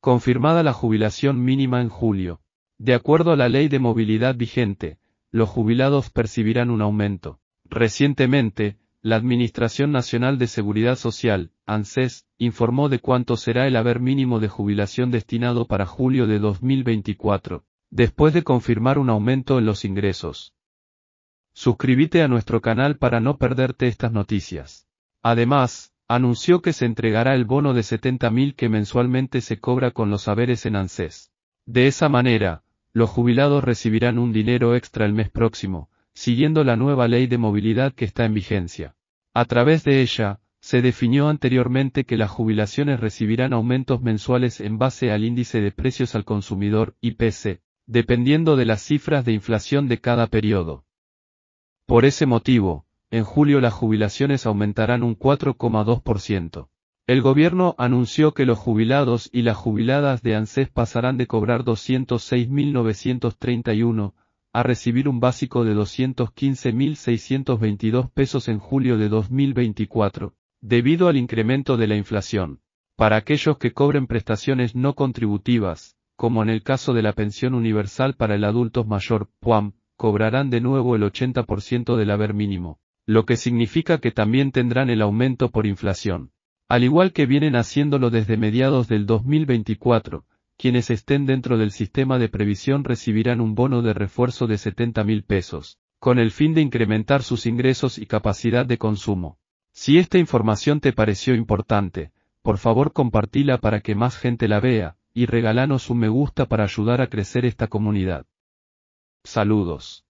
confirmada la jubilación mínima en julio. De acuerdo a la ley de movilidad vigente, los jubilados percibirán un aumento. Recientemente, la Administración Nacional de Seguridad Social, ANSES, informó de cuánto será el haber mínimo de jubilación destinado para julio de 2024, después de confirmar un aumento en los ingresos. Suscríbete a nuestro canal para no perderte estas noticias. Además, anunció que se entregará el bono de 70.000 que mensualmente se cobra con los haberes en ANSES. De esa manera, los jubilados recibirán un dinero extra el mes próximo, siguiendo la nueva ley de movilidad que está en vigencia. A través de ella, se definió anteriormente que las jubilaciones recibirán aumentos mensuales en base al índice de precios al consumidor IPC, dependiendo de las cifras de inflación de cada periodo. Por ese motivo, en julio las jubilaciones aumentarán un 4,2%. El gobierno anunció que los jubilados y las jubiladas de ANSES pasarán de cobrar 206.931 a recibir un básico de 215.622 pesos en julio de 2024, debido al incremento de la inflación. Para aquellos que cobren prestaciones no contributivas, como en el caso de la pensión universal para el adulto mayor, PUAM, cobrarán de nuevo el 80% del haber mínimo lo que significa que también tendrán el aumento por inflación. Al igual que vienen haciéndolo desde mediados del 2024, quienes estén dentro del sistema de previsión recibirán un bono de refuerzo de 70 mil pesos, con el fin de incrementar sus ingresos y capacidad de consumo. Si esta información te pareció importante, por favor compartila para que más gente la vea, y regalanos un me gusta para ayudar a crecer esta comunidad. Saludos.